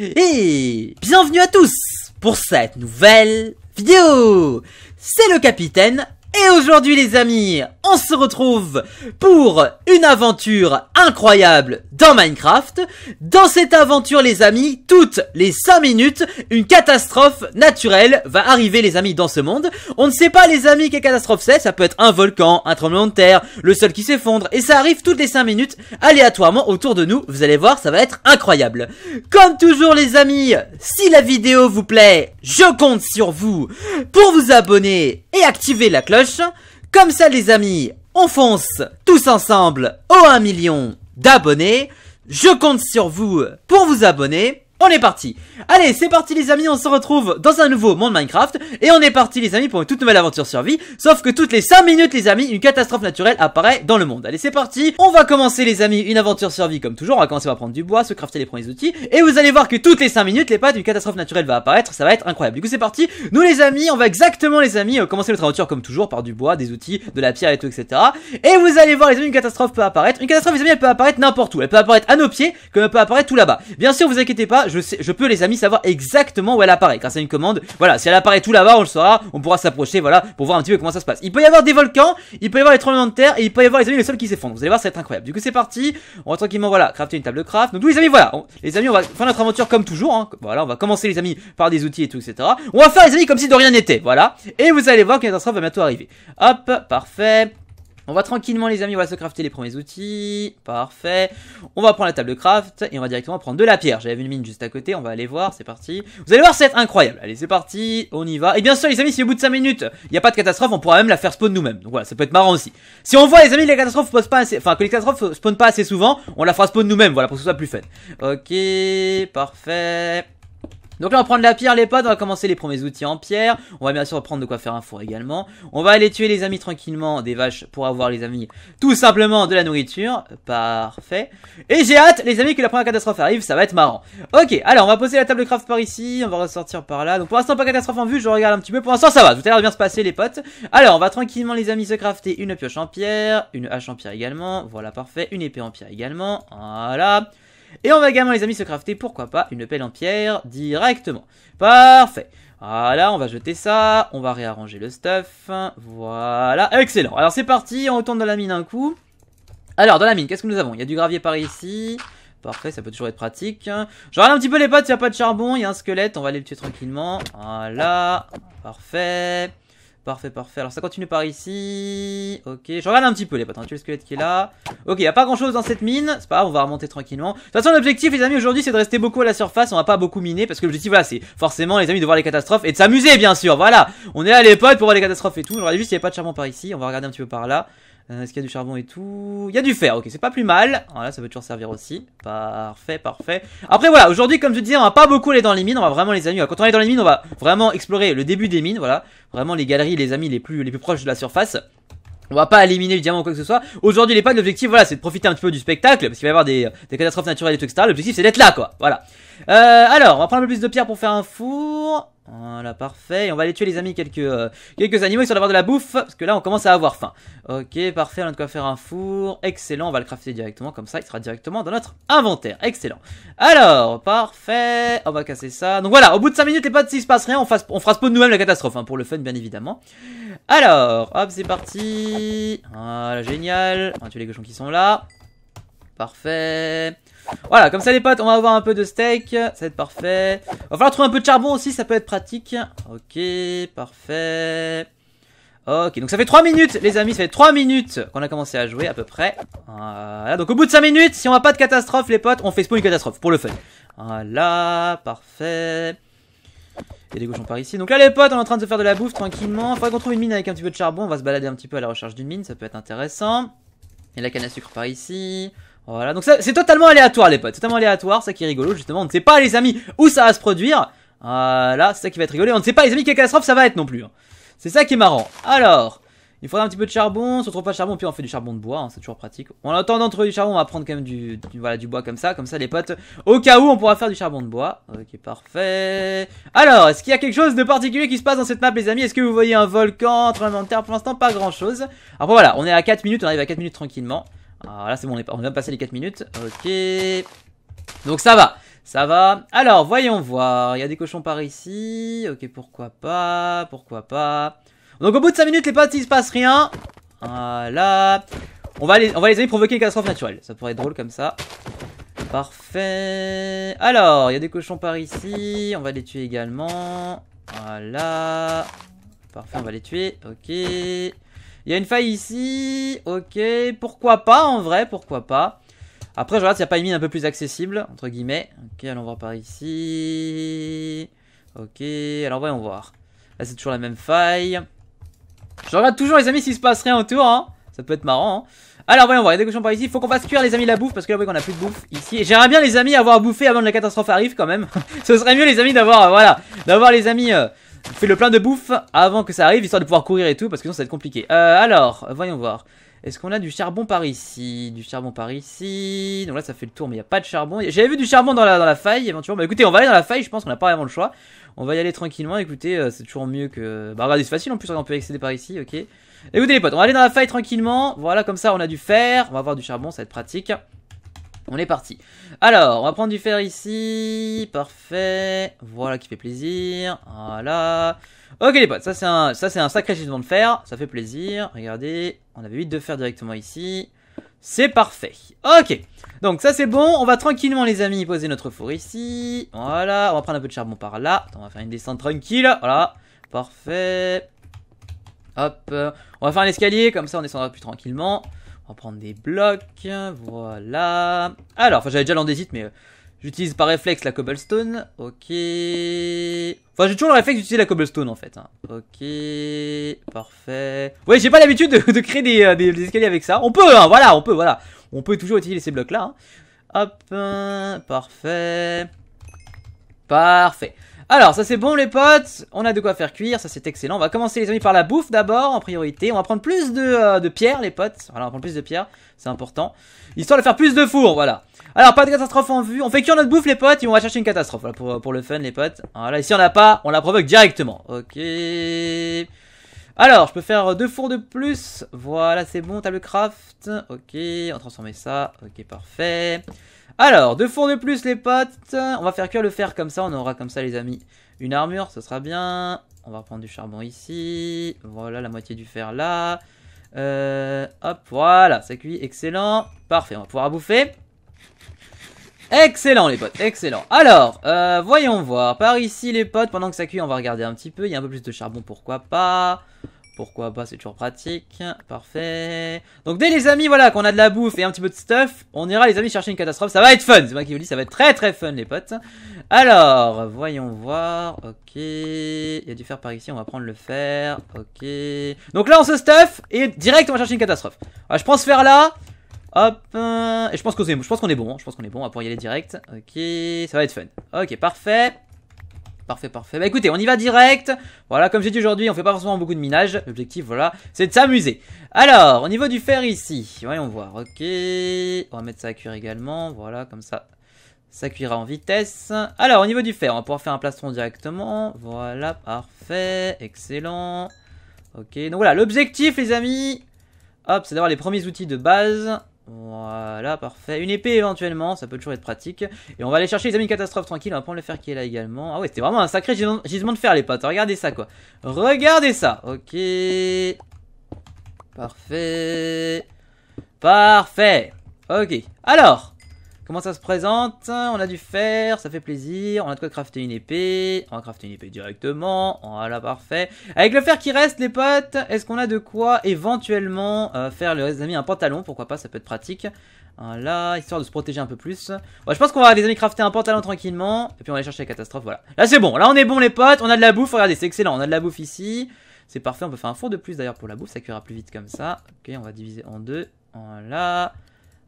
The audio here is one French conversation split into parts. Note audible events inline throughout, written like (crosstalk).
Et bienvenue à tous pour cette nouvelle vidéo C'est le capitaine et aujourd'hui les amis, on se retrouve pour une aventure incroyable dans Minecraft. Dans cette aventure les amis, toutes les 5 minutes, une catastrophe naturelle va arriver les amis dans ce monde. On ne sait pas les amis quelle catastrophe c'est, ça peut être un volcan, un tremblement de terre, le sol qui s'effondre, et ça arrive toutes les 5 minutes aléatoirement autour de nous. Vous allez voir, ça va être incroyable. Comme toujours les amis, si la vidéo vous plaît, je compte sur vous pour vous abonner et activer la cloche comme ça les amis, on fonce tous ensemble au 1 million d'abonnés. Je compte sur vous pour vous abonner on est parti Allez, c'est parti les amis, on se retrouve dans un nouveau monde Minecraft, et on est parti les amis pour une toute nouvelle aventure survie, sauf que toutes les 5 minutes les amis, une catastrophe naturelle apparaît dans le monde. Allez, c'est parti On va commencer les amis une aventure survie comme toujours, on va commencer par prendre du bois, se crafter les premiers outils, et vous allez voir que toutes les 5 minutes, les pattes, une catastrophe naturelle va apparaître, ça va être incroyable. Du coup c'est parti, nous les amis, on va exactement les amis, euh, commencer notre aventure comme toujours par du bois, des outils, de la pierre et tout, etc. Et vous allez voir les amis, une catastrophe peut apparaître, une catastrophe les amis, elle peut apparaître n'importe où, elle peut apparaître à nos pieds, comme elle peut apparaître tout là-bas. Bien sûr, vous inquiétez pas, je, sais, je peux les amis savoir exactement où elle apparaît Quand c'est une commande. Voilà, si elle apparaît tout là-bas, on le saura, on pourra s'approcher, voilà, pour voir un petit peu comment ça se passe. Il peut y avoir des volcans, il peut y avoir des tremblements de terre, et il peut y avoir les amis les sols qui s'effondrent. Vous allez voir, ça va être incroyable. Du coup, c'est parti. On va tranquillement, voilà, crafter une table de craft. Donc, les amis, voilà, les amis, on va faire notre aventure comme toujours. Hein. Voilà, on va commencer les amis par des outils et tout, etc. On va faire les amis comme si de rien n'était, voilà. Et vous allez voir que la catastrophe va bientôt arriver. Hop, parfait. On va tranquillement les amis, on va se crafter les premiers outils, parfait. On va prendre la table de craft et on va directement prendre de la pierre. J'avais une mine juste à côté, on va aller voir, c'est parti. Vous allez voir, c'est incroyable. Allez, c'est parti, on y va. Et bien sûr les amis, si au bout de 5 minutes, il n'y a pas de catastrophe, on pourra même la faire spawn nous-mêmes. Donc voilà, ça peut être marrant aussi. Si on voit les amis, les catastrophes posent pas assez... Enfin, que les catastrophes spawnent pas assez souvent, on la fera spawn nous-mêmes, voilà, pour que ce soit plus fait Ok, parfait. Donc là on va prendre la pierre les potes, on va commencer les premiers outils en pierre, on va bien sûr prendre de quoi faire un four également, on va aller tuer les amis tranquillement des vaches pour avoir les amis tout simplement de la nourriture, parfait, et j'ai hâte les amis que la première catastrophe arrive, ça va être marrant. Ok, alors on va poser la table de craft par ici, on va ressortir par là, donc pour l'instant pas catastrophe en vue, je regarde un petit peu, pour l'instant ça va, tout à l'heure bien se passer les potes, alors on va tranquillement les amis se crafter une pioche en pierre, une hache en pierre également, voilà parfait, une épée en pierre également, voilà... Et on va également, les amis, se crafter, pourquoi pas, une pelle en pierre directement. Parfait. Voilà, on va jeter ça, on va réarranger le stuff. Voilà, excellent. Alors c'est parti, on retourne dans la mine un coup. Alors, dans la mine, qu'est-ce que nous avons Il y a du gravier par ici. Parfait, ça peut toujours être pratique. Je regarde un petit peu les potes, il n'y a pas de charbon, il y a un squelette, on va aller le tuer tranquillement. Voilà, parfait. Parfait, parfait. Alors ça continue par ici. Ok, je regarde un petit peu les potes. Hein. Tu le squelette qui est là. Ok, il a pas grand chose dans cette mine. C'est pas grave, on va remonter tranquillement. De toute façon, l'objectif, les amis, aujourd'hui, c'est de rester beaucoup à la surface. On va pas beaucoup miner parce que l'objectif, là c'est forcément, les amis, de voir les catastrophes et de s'amuser, bien sûr. Voilà, on est à l'époque pour voir les catastrophes et tout. Je juste s'il n'y a pas de charbon par ici. On va regarder un petit peu par là. Euh, est-ce qu'il y a du charbon et tout Il y a du fer, ok, c'est pas plus mal. Voilà, ça peut toujours servir aussi. Parfait, parfait. Après, voilà, aujourd'hui, comme je disais, on va pas beaucoup aller dans les mines. On va vraiment, les amis, quand on est dans les mines, on va vraiment explorer le début des mines. Voilà, vraiment les galeries, les amis, les plus, les plus proches de la surface. On va pas éliminer le diamant ou quoi que ce soit. Aujourd'hui, les pas l'objectif, voilà, c'est de profiter un petit peu du spectacle, parce qu'il va y avoir des, des, catastrophes naturelles et tout, etc. L'objectif, c'est d'être là, quoi. Voilà. Euh, alors, on va prendre un peu plus de pierre pour faire un four. Voilà, parfait. Et on va aller tuer les amis quelques, euh, quelques animaux histoire d'avoir de la bouffe. Parce que là, on commence à avoir faim. Ok, parfait. On a de quoi faire un four. Excellent. On va le crafter directement comme ça. Il sera directement dans notre inventaire. Excellent. Alors, parfait. On va casser ça. Donc voilà, au bout de 5 minutes, les potes, s'il se passe rien, on, fasse, on fera spawn nous-mêmes la catastrophe. Hein, pour le fun, bien évidemment. Alors, hop, c'est parti. Voilà, génial. On va tuer les cochons qui sont là. Parfait. Voilà, comme ça les potes, on va avoir un peu de steak. Ça va être parfait. On va falloir trouver un peu de charbon aussi, ça peut être pratique. Ok, parfait. Ok, donc ça fait 3 minutes, les amis, ça fait 3 minutes qu'on a commencé à jouer à peu près. Voilà, donc au bout de 5 minutes, si on a pas de catastrophe, les potes, on fait spawn une catastrophe, pour le fun. Voilà, parfait. Et les a par ici. Donc là, les potes, on est en train de se faire de la bouffe tranquillement. Faudrait qu'on trouve une mine avec un petit peu de charbon. On va se balader un petit peu à la recherche d'une mine, ça peut être intéressant. Et la canne à sucre par ici. Voilà, donc c'est totalement aléatoire les potes, totalement aléatoire, ça qui est rigolo justement, on ne sait pas les amis où ça va se produire. Voilà, c'est ça qui va être rigolo, on ne sait pas les amis quelle catastrophe ça va être non plus. Hein. C'est ça qui est marrant. Alors, il faudra un petit peu de charbon, si on trouve pas de charbon, puis on fait du charbon de bois, hein, c'est toujours pratique. On attend d'entre du charbon, on va prendre quand même du, voilà, du bois comme ça, comme ça les potes, au cas où on pourra faire du charbon de bois. Ok, parfait. Alors, est-ce qu'il y a quelque chose de particulier qui se passe dans cette map les amis Est-ce que vous voyez un volcan, un tremblement de terre Pour l'instant, pas grand-chose. Après voilà, on est à 4 minutes, on arrive à 4 minutes tranquillement. Voilà, ah, c'est bon, on, est, on vient de passer les 4 minutes. Ok. Donc ça va, ça va. Alors, voyons voir. Il y a des cochons par ici. Ok, pourquoi pas, pourquoi pas. Donc au bout de 5 minutes, les potes, il se passe rien. Voilà. On va les, on va les amis provoquer une catastrophe naturelle. Ça pourrait être drôle comme ça. Parfait. Alors, il y a des cochons par ici. On va les tuer également. Voilà. Parfait, on va les tuer. Ok. Il y a une faille ici. Ok, pourquoi pas en vrai, pourquoi pas. Après, je regarde s'il n'y a pas une mine un peu plus accessible, entre guillemets. Ok, allons voir par ici. Ok, alors voyons voir. Là, c'est toujours la même faille. Je regarde toujours, les amis, s'il se passe rien autour. Hein. Ça peut être marrant. Hein. Alors, voyons voir. Il y a des cochons par ici. il Faut qu'on fasse cuire, les amis, la bouffe. Parce que là, voyez qu'on a plus de bouffe ici. j'aimerais bien, les amis, avoir bouffé avant que la catastrophe arrive, quand même. (laughs) Ce serait mieux, les amis, d'avoir, euh, voilà. D'avoir, les amis, euh, fais le plein de bouffe avant que ça arrive, histoire de pouvoir courir et tout, parce que sinon ça va être compliqué. Euh, alors, voyons voir. Est-ce qu'on a du charbon par ici Du charbon par ici. Donc là, ça fait le tour, mais il n'y a pas de charbon. J'avais vu du charbon dans la, dans la faille, éventuellement. Bah écoutez, on va aller dans la faille, je pense qu'on n'a pas vraiment le choix. On va y aller tranquillement, écoutez, euh, c'est toujours mieux que... Bah regardez, c'est facile, en plus on peut accéder par ici, ok. Écoutez les potes, on va aller dans la faille tranquillement. Voilà, comme ça, on a du fer. On va avoir du charbon, ça va être pratique. On est parti. Alors, on va prendre du fer ici. Parfait. Voilà qui fait plaisir. Voilà. Ok les potes, ça c'est un, ça, un sacré gisement de fer. Ça fait plaisir. Regardez, on avait 8 de fer directement ici. C'est parfait. Ok. Donc ça c'est bon. On va tranquillement les amis poser notre four ici. Voilà. On va prendre un peu de charbon par là. on va faire une descente tranquille. Voilà. Parfait. Hop. On va faire un escalier. Comme ça on descendra plus tranquillement. On va prendre des blocs. Voilà. Alors, enfin, j'avais déjà l'andésite, mais euh, j'utilise par réflexe la cobblestone. Ok. Enfin, j'ai toujours le réflexe d'utiliser la cobblestone, en fait. Hein. Ok. Parfait. Ouais, j'ai pas l'habitude de, créer euh, des, escaliers avec ça. On peut, hein, voilà, on peut, voilà. On peut toujours utiliser ces blocs-là. Hein. Hop. Hein, parfait. Parfait. Alors, ça c'est bon les potes, on a de quoi faire cuire, ça c'est excellent. On va commencer les amis par la bouffe d'abord, en priorité. On va prendre plus de, euh, pierres les potes. Voilà, on va prendre plus de pierres, c'est important. Histoire de faire plus de fours, voilà. Alors, pas de catastrophe en vue. On fait cuire notre bouffe les potes et on va chercher une catastrophe. Voilà, euh, pour, le fun les potes. Voilà, ici on n'a pas, on la provoque directement. Ok. Alors, je peux faire deux fours de plus. Voilà, c'est bon, table craft. Ok, on transformer ça. Ok, parfait. Alors, deux fours de plus les potes, On va faire cuire le fer comme ça. On aura comme ça, les amis, une armure. ce sera bien. On va prendre du charbon ici. Voilà, la moitié du fer là. Euh, hop, voilà. Ça cuit. Excellent. Parfait. On va pouvoir bouffer. Excellent les potes, excellent. Alors, euh, voyons voir. Par ici les potes, pendant que ça cuit, on va regarder un petit peu. Il y a un peu plus de charbon, pourquoi pas. Pourquoi pas, c'est toujours pratique. Parfait. Donc dès les amis, voilà, qu'on a de la bouffe et un petit peu de stuff, on ira les amis chercher une catastrophe. Ça va être fun, c'est moi qui vous dis, ça va être très très fun les potes. Alors, voyons voir. Ok, il y a du fer par ici, on va prendre le fer. Ok. Donc là on se stuff et direct on va chercher une catastrophe. je prends ce fer là. Hop, euh, et je pense qu'on est, je pense qu'on est bon, hein. je pense qu'on est bon, on va pouvoir y aller direct. Ok, ça va être fun. Ok, parfait. Parfait, parfait. Bah écoutez, on y va direct. Voilà, comme j'ai dit aujourd'hui, on fait pas forcément beaucoup de minage. L'objectif, voilà, c'est de s'amuser. Alors, au niveau du fer ici, voyons voir. Ok, on va mettre ça à cuire également. Voilà, comme ça, ça cuira en vitesse. Alors, au niveau du fer, on va pouvoir faire un plastron directement. Voilà, parfait, excellent. Ok, donc voilà, l'objectif, les amis, hop, c'est d'avoir les premiers outils de base. Voilà, parfait. Une épée éventuellement, ça peut toujours être pratique. Et on va aller chercher les amis catastrophe tranquille, on va prendre le fer qui est là également. Ah ouais, c'était vraiment un sacré gisement de fer les potes, regardez ça quoi. Regardez ça, ok. Parfait. Parfait. Ok, alors, Comment ça se présente On a du fer, ça fait plaisir. On a de quoi crafter une épée. On va crafter une épée directement. Voilà, parfait. Avec le fer qui reste, les potes, est-ce qu'on a de quoi éventuellement euh, faire le amis un pantalon Pourquoi pas, ça peut être pratique. Voilà, histoire de se protéger un peu plus. je pense qu'on va, les amis, crafter un pantalon tranquillement. Et puis on va aller chercher la catastrophe, voilà. Là, c'est bon. Là, on est bon, les potes. On a de la bouffe. Regardez, c'est excellent. On a de la bouffe ici. C'est parfait. On peut faire un four de plus, d'ailleurs, pour la bouffe. Ça cuira plus vite comme ça. Ok, on va diviser en deux. Voilà.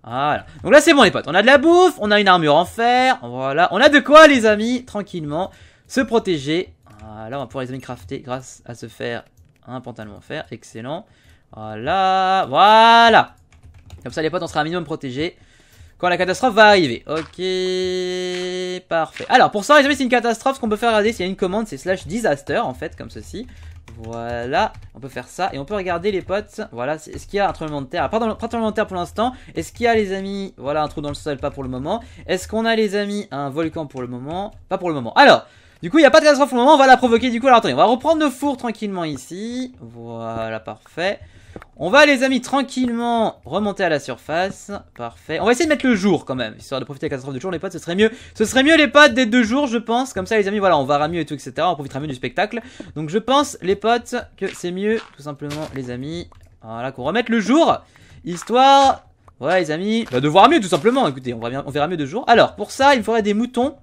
Voilà. Donc là, c'est bon, les potes. On a de la bouffe, on a une armure en fer. Voilà. On a de quoi, les amis, tranquillement, se protéger. Voilà, on va pouvoir, les amis, crafter grâce à ce fer. Un pantalon en fer. Excellent. Voilà. Voilà. Comme ça, les potes, on sera un minimum protégé quand la catastrophe va arriver. Ok, parfait. Alors, pour ça, les amis, c'est une catastrophe. Ce qu'on peut faire, regardez, s'il y a une commande, c'est slash disaster, en fait, comme ceci. Voilà, on peut faire ça. Et on peut regarder les potes. Voilà, est-ce qu'il y a un tremblement de terre ah, Pas dans tremblement de terre pour l'instant. Est-ce qu'il y a les amis Voilà, un trou dans le sol, pas pour le moment. Est-ce qu'on a les amis un volcan pour le moment Pas pour le moment. Alors, du coup, il n'y a pas de catastrophe pour le moment, on va la provoquer. Du coup, alors attendez, on va reprendre le four tranquillement ici. Voilà, parfait. On va, les amis, tranquillement remonter à la surface. Parfait. On va essayer de mettre le jour, quand même, histoire de profiter de la catastrophe de jour, les potes, ce serait mieux. Ce serait mieux, les potes, d'être deux jours, je pense. Comme ça, les amis, voilà, on va mieux et tout, etc. On profitera mieux du spectacle. Donc, je pense, les potes, que c'est mieux, tout simplement, les amis. Voilà, qu'on remette le jour, histoire... Voilà, les amis, bah, de voir mieux, tout simplement. Écoutez, on, va on verra mieux deux jours. Alors, pour ça, il me faudrait des moutons.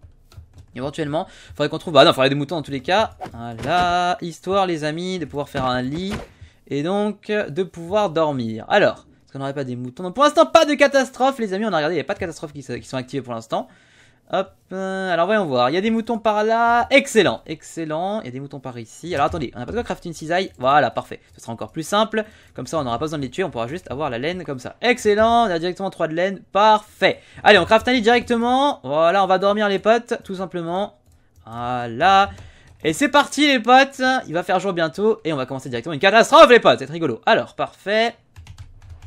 Éventuellement, faudrait qu'on trouve... Bah non, faudrait des moutons en tous les cas. Voilà, histoire, les amis, de pouvoir faire un lit et donc de pouvoir dormir. Alors, est-ce qu'on n'aurait pas des moutons pour l'instant, pas de catastrophe, les amis. On a regardé, il n'y a pas de catastrophe qui, sont activées pour l'instant. Hop, euh, alors voyons voir. Il y a des moutons par là. Excellent, excellent. Il y a des moutons par ici. Alors attendez, on n'a pas de quoi crafter une cisaille. Voilà, parfait. Ce sera encore plus simple. Comme ça, on n'aura pas besoin de les tuer. On pourra juste avoir la laine comme ça. Excellent, on a directement 3 de laine. Parfait. Allez, on craft un lit directement. Voilà, on va dormir les potes, tout simplement. Voilà. Et c'est parti les potes Il va faire jour bientôt et on va commencer directement une catastrophe les potes, c'est rigolo. Alors, parfait.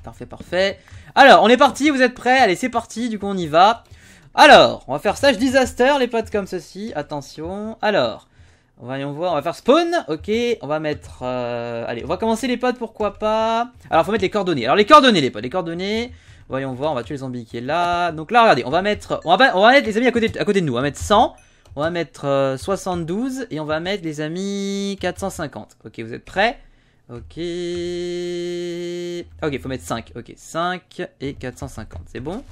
Parfait, parfait. Alors, on est parti, vous êtes prêts Allez, c'est parti, du coup on y va. Alors, on va faire sage disaster les potes comme ceci, attention. Alors, on voir, on va faire spawn, ok, on va mettre... Allez, on va commencer les potes, pourquoi pas. Alors, faut mettre les coordonnées. Alors, les coordonnées les potes, les coordonnées... Voyons voir, on va tuer les zombies qui est là. Donc là, regardez, on va mettre, on va, on va mettre les amis à côté, à côté de nous. On va mettre 100. On va mettre 72 euh, et on va mettre, les amis, 450. Ok, vous êtes prêts Ok. Ah, ok, faut mettre 5. Ok, 5 et 450. C'est bon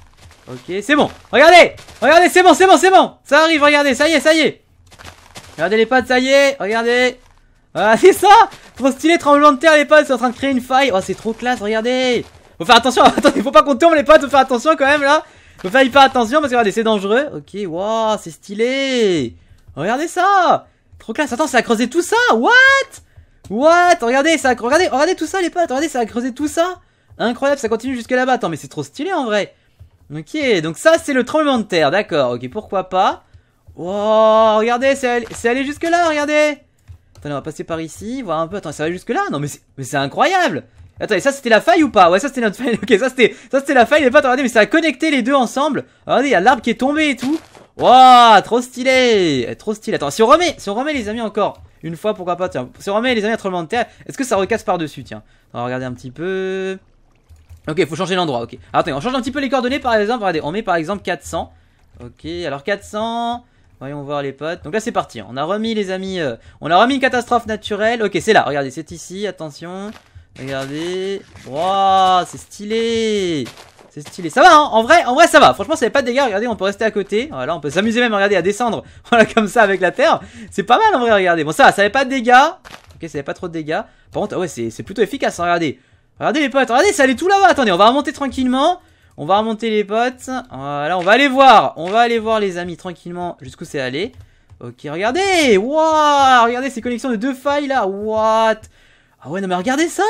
Ok, c'est bon. Regardez Regardez, c'est bon, c'est bon, c'est bon Ça arrive, regardez, ça y est, ça y est Regardez les potes, ça y est Regardez Ah, (laughs) c'est ça Trop stylé, tremblement de terre, les potes, c'est en train de créer une faille. Oh, c'est trop classe, regardez Faut faire attention, (laughs) attendez, faut pas qu'on tombe, les pattes, faut faire attention quand même, là faut faire hyper attention parce que regardez, c'est dangereux. Ok, waouh, c'est stylé. Regardez ça. Trop classe. Attends, ça a creusé tout ça. What What Regardez, ça a... regardez, regardez tout ça les potes. Regardez, ça a creusé tout ça. Incroyable, ça continue jusque là-bas. Attends, mais c'est trop stylé en vrai. Ok, donc ça c'est le tremblement de terre, d'accord. Ok, pourquoi pas. Wow, regardez, c'est allé, jusque là, regardez. Attendez, on va passer par ici, voir un peu. Attends, ça va jusque là Non, mais c'est incroyable Attendez, ça c'était la faille ou pas Ouais, ça c'était notre faille. (laughs) Ok, ça c'était ça c'était la faille, les potes. Regardez, mais ça a connecté les deux ensemble. Regardez, il y a l'arbre qui est tombé et tout. Waouh, trop stylé eh, Trop stylé. Attends, si on remet, si on remet les amis encore une fois, pourquoi pas Tiens, si on remet les amis à tremblement de terre, est-ce que ça recasse par-dessus Tiens, on va regarder un petit peu. Ok, faut changer l'endroit, ok. Attends, on change un petit peu les coordonnées par exemple. Regardez, on met par exemple 400. Ok, alors 400... Voyons voir les potes. Donc là c'est parti, on a remis les amis... Euh, on a remis une catastrophe naturelle. Ok, c'est là, regardez, c'est ici, attention. Regardez. Waouh, c'est stylé. C'est stylé. Ça va, hein en vrai, en vrai, ça va. Franchement, ça n'avait pas de dégâts. Regardez, on peut rester à côté. Voilà, on peut s'amuser même, regardez, à descendre. (laughs) Voilà, comme ça, avec la terre. C'est pas mal, en vrai, regardez. Bon, ça, ça n'avait pas de dégâts. Ok, ça n'avait pas trop de dégâts. Par contre, ah ouais, c'est plutôt efficace, hein, regardez. Regardez, les potes. Regardez, ça allait tout là-bas. Attendez, on va remonter tranquillement. On va remonter, les potes. Voilà, on va aller voir. On va aller voir, les amis, tranquillement, jusqu'où c'est allé. Ok, regardez. Waouh, regardez ces connexions de deux failles, là. What ah ouais, non mais regardez ça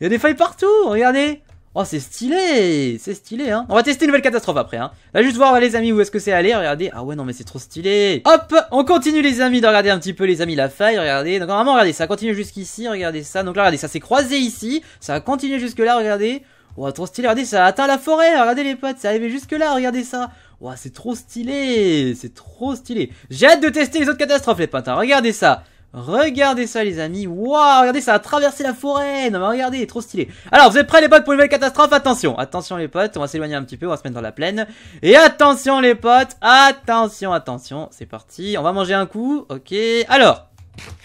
Il y a des failles partout, regardez Oh, c'est stylé C'est stylé, hein On va tester une nouvelle catastrophe après, hein Là, juste voir, les amis, où est-ce que c'est allé, regardez. Ah ouais, non, mais c'est trop stylé Hop On continue, les amis, de regarder un petit peu, les amis, la faille, regardez. Donc, normalement regardez, ça continue jusqu'ici, regardez ça. Donc là, regardez, ça s'est croisé ici, ça a continué jusque-là, regardez. oh trop stylé, regardez, ça a atteint la forêt, regardez les potes, ça arrivé jusque-là, regardez ça Oh c'est trop stylé C'est trop stylé J'ai hâte de tester les autres catastrophes, les potes, hein. regardez ça Regardez ça les amis, waouh, regardez ça a traversé la forêt, non mais regardez, trop stylé Alors vous êtes prêts les potes pour une nouvelle catastrophe Attention, attention les potes, on va s'éloigner un petit peu, on va se mettre dans la plaine Et attention les potes, attention, attention, c'est parti, on va manger un coup, ok, alors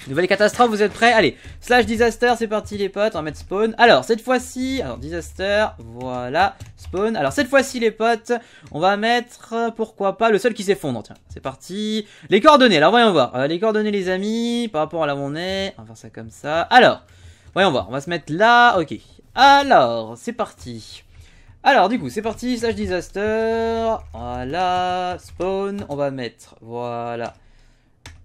Nouvelle catastrophe, vous êtes prêts Allez, slash disaster, c'est parti les potes, on va mettre spawn. Alors, cette fois-ci, alors disaster, voilà, spawn. Alors, cette fois-ci les potes, on va mettre, euh, pourquoi pas, le seul qui s'effondre, tiens, c'est parti. Les coordonnées, alors voyons voir. Euh, les coordonnées les amis, par rapport à là où on est, on va faire ça comme ça. Alors, voyons voir, on va se mettre là, ok. Alors, c'est parti. Alors du coup c'est parti, slash disaster, voilà, spawn, on va mettre, voilà,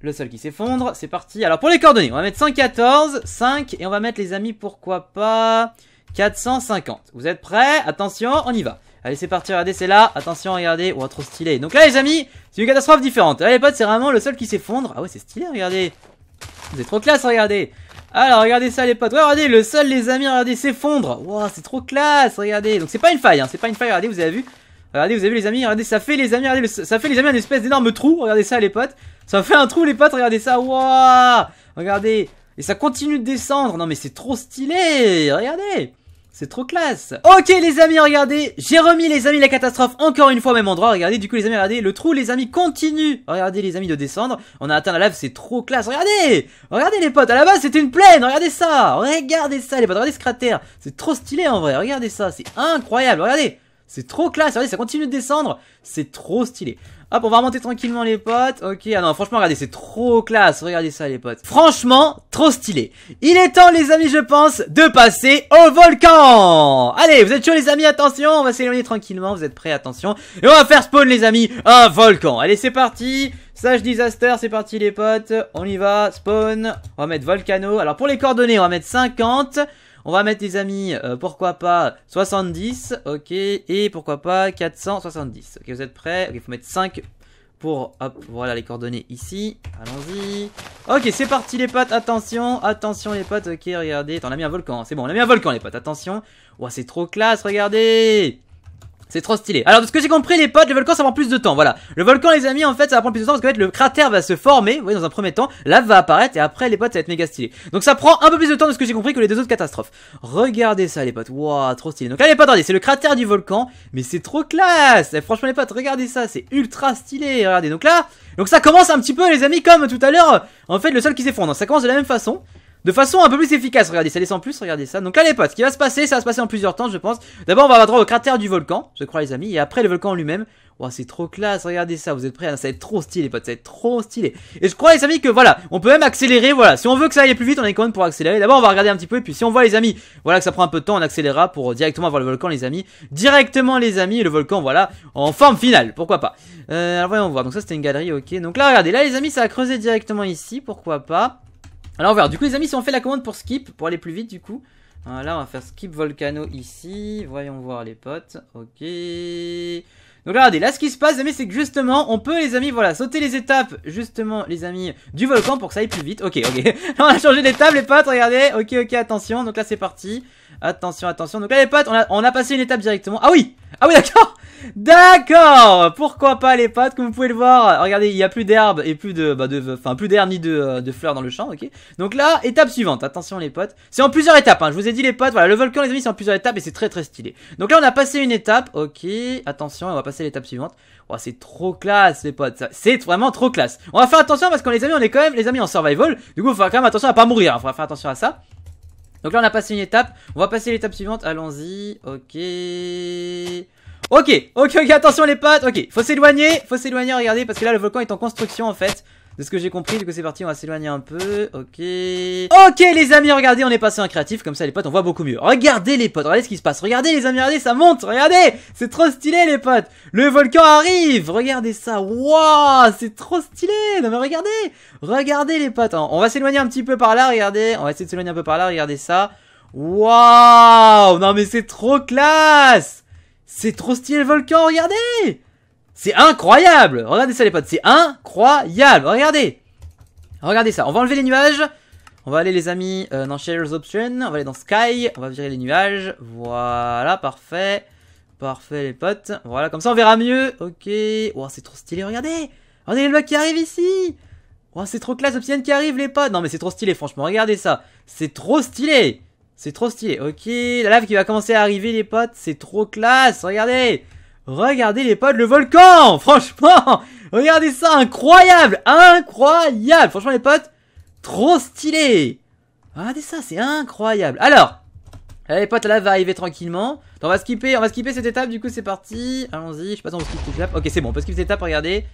le sol qui s'effondre, c'est parti. Alors pour les coordonnées, on va mettre 114, 5, et on va mettre les amis, pourquoi pas, 450. Vous êtes prêts Attention, on y va. Allez, c'est parti, regardez, c'est là. Attention, regardez. Oh, trop stylé. Donc là, les amis, c'est une catastrophe différente. Là, les potes, c'est vraiment le sol qui s'effondre. Ah ouais, c'est stylé, regardez. Vous êtes trop classe, regardez. Alors, regardez ça, les potes. Ouais, regardez, le sol, les amis, regardez, s'effondre. Wow, c'est trop classe, regardez. Donc, c'est pas une faille, hein. C'est pas une faille, regardez, vous avez vu. Regardez, vous avez vu les amis, regardez, ça fait les amis, regardez, ça fait les amis un espèce d'énorme trou, regardez ça les potes. Ça fait un trou les potes, regardez ça, waouh Regardez, et ça continue de descendre, non mais c'est trop stylé, regardez c'est trop classe Ok les amis, regardez J'ai remis les amis la catastrophe encore une fois au même endroit. Regardez, du coup les amis, regardez, le trou les amis continue Regardez les amis de descendre. On a atteint la lave, c'est trop classe. Regardez Regardez les potes, à la base c'était une plaine, regardez ça Regardez ça les potes, regardez ce cratère. C'est trop stylé en vrai, regardez ça, c'est incroyable, regardez c'est trop classe, regardez, ça continue de descendre. C'est trop stylé. Hop, on va remonter tranquillement les potes. Ok, ah non, franchement, regardez, c'est trop classe. Regardez ça les potes. Franchement, trop stylé. Il est temps les amis, je pense, de passer au volcan. Allez, vous êtes chauds les amis, attention, on va s'éloigner tranquillement, vous êtes prêts, attention. Et on va faire spawn les amis, un volcan. Allez, c'est parti. Sage disaster, c'est parti les potes. On y va, spawn. On va mettre volcano. Alors pour les coordonnées, on va mettre 50. On va mettre les amis, euh, pourquoi pas 70, ok, et pourquoi pas 470. Ok, vous êtes prêts Ok, il faut mettre 5 pour, hop, voilà les coordonnées ici. Allons-y. Ok, c'est parti les potes, attention, attention les potes, ok, regardez. Attends, on a mis un volcan, hein. c'est bon, on a mis un volcan les potes, attention. Ouah, c'est trop classe, regardez c'est trop stylé. Alors de ce que j'ai compris les potes, le volcan ça prend plus de temps. Voilà. Le volcan les amis en fait ça va prendre plus de temps parce qu'en fait le cratère va se former, vous voyez dans un premier temps, là, va apparaître et après les potes ça va être méga stylé. Donc ça prend un peu plus de temps de ce que j'ai compris que les deux autres catastrophes. Regardez ça les potes. Waouh, trop stylé. Donc là les potes, regardez, c'est le cratère du volcan, mais c'est trop classe. Eh, franchement les potes, regardez ça, c'est ultra stylé. Regardez. Donc là, donc ça commence un petit peu les amis comme tout à l'heure. En fait le sol qui s'effondre, ça commence de la même façon de façon un peu plus efficace. Regardez, ça descend plus, regardez ça. Donc là les potes, ce qui va se passer, ça va se passer en plusieurs temps je pense. D'abord on va avoir droit au cratère du volcan, je crois les amis, et après le volcan lui-même. Oh c'est trop classe, regardez ça, vous êtes prêts hein, Ça va être trop stylé les potes, ça va être trop stylé. Et je crois les amis que voilà, on peut même accélérer, voilà. Si on veut que ça aille plus vite, on est quand même pour accélérer. D'abord on va regarder un petit peu, et puis si on voit les amis, voilà que ça prend un peu de temps, on accélérera pour directement avoir le volcan les amis. Directement les amis, le volcan voilà, en forme finale, pourquoi pas. Euh, alors voyons voir, donc ça c'était une galerie, ok. Donc là regardez, là les amis ça a creusé directement ici, pourquoi pas. Alors on voir, Du coup, les amis, si on fait la commande pour skip, pour aller plus vite, du coup. Voilà on va faire skip volcano ici. Voyons voir les potes. Ok. Donc regardez, là, ce qui se passe, les amis, c'est que justement, on peut, les amis, voilà, sauter les étapes, justement, les amis, du volcan pour que ça aille plus vite. Ok, ok. (laughs) on a changé d'étape, les potes, regardez. Ok, ok, attention. Donc là, c'est parti. Attention, attention. Donc là, les potes, on a, on a passé une étape directement. Ah oui Ah oui, d'accord (laughs) D'accord Pourquoi pas les potes, comme vous pouvez le voir. Regardez, il n'y a plus d'herbe et plus de... Bah, de enfin, plus d'herbe ni de, euh, de, fleurs dans le champ, ok Donc là, étape suivante. Attention les potes. C'est en plusieurs étapes, hein. Je vous ai dit les potes, voilà, le volcan, les amis, c'est en plusieurs étapes et c'est très très stylé. Donc là, on a passé une étape. Ok, attention, on va passer à l'étape suivante. Oh, c'est trop classe les potes. C'est vraiment trop classe. On va faire attention parce qu'on les amis, on est quand même, les amis, en survival. Du coup, il faut faire quand même attention à pas mourir. Il faut faire attention à ça. Donc là, on a passé une étape. On va passer l'étape suivante. Allons-y. Ok. Ok, ok, attention les potes Ok, faut s'éloigner, faut s'éloigner, regardez, parce que là, le volcan est en construction, en fait de ce que j'ai compris. Du coup, c'est parti, on va s'éloigner un peu. Ok. Ok, les amis, regardez, on est passé en créatif. Comme ça, les potes, on voit beaucoup mieux. Regardez, les potes, regardez ce qui se passe. Regardez, les amis, regardez, ça monte. Regardez, c'est trop stylé, les potes. Le volcan arrive. Regardez ça. Waouh, c'est trop stylé. Non, mais regardez. Regardez, les potes. On va s'éloigner un petit peu par là. Regardez, on va essayer de s'éloigner un peu par là. Regardez ça. Waouh, non, mais c'est trop classe. C'est trop stylé, le volcan. Regardez. C'est incroyable Regardez ça les potes, c'est incroyable Regardez Regardez ça, on va enlever les nuages. On va aller les amis euh, dans Shares Option, on va aller dans Sky, on va virer les nuages. Voilà, parfait. Parfait les potes. Voilà, comme ça on verra mieux. Ok. Wow, c'est trop stylé, regardez Regardez le bloc qui arrive ici Wow, c'est trop classe Obsidian qui arrive les potes Non mais c'est trop stylé franchement, regardez ça C'est trop stylé C'est trop stylé, ok. La lave qui va commencer à arriver les potes, c'est trop classe, regardez Regardez les potes, le volcan Franchement (laughs) Regardez ça, incroyable Incroyable Franchement les potes, trop stylé Regardez ça, c'est incroyable Alors, allez, eh, les potes, là va arriver tranquillement. on va skipper, on va skipper cette étape, du coup c'est parti. Allons-y, je sais pas si on étape. Ok, c'est bon, on peut skipper cette étape, regardez.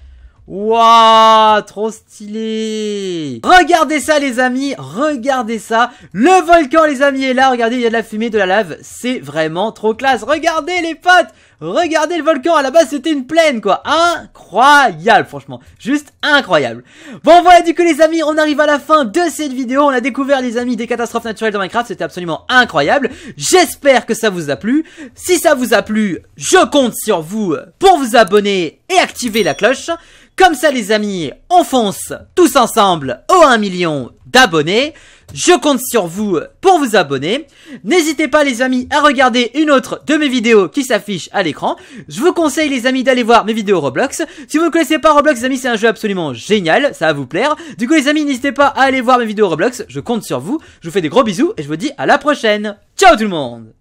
Waouh, trop stylé Regardez ça les amis, regardez ça Le volcan les amis est là, regardez, il y a de la fumée, de la lave, c'est vraiment trop classe Regardez les potes Regardez le volcan, à la base c'était une plaine quoi Incroyable franchement, juste incroyable Bon voilà du coup les amis, on arrive à la fin de cette vidéo On a découvert les amis des catastrophes naturelles dans Minecraft, c'était absolument incroyable J'espère que ça vous a plu Si ça vous a plu, je compte sur vous pour vous abonner et activer la cloche comme ça les amis, on fonce tous ensemble au 1 million d'abonnés. Je compte sur vous pour vous abonner. N'hésitez pas les amis à regarder une autre de mes vidéos qui s'affiche à l'écran. Je vous conseille les amis d'aller voir mes vidéos Roblox. Si vous ne connaissez pas Roblox les amis c'est un jeu absolument génial, ça va vous plaire. Du coup les amis n'hésitez pas à aller voir mes vidéos Roblox, je compte sur vous. Je vous fais des gros bisous et je vous dis à la prochaine. Ciao tout le monde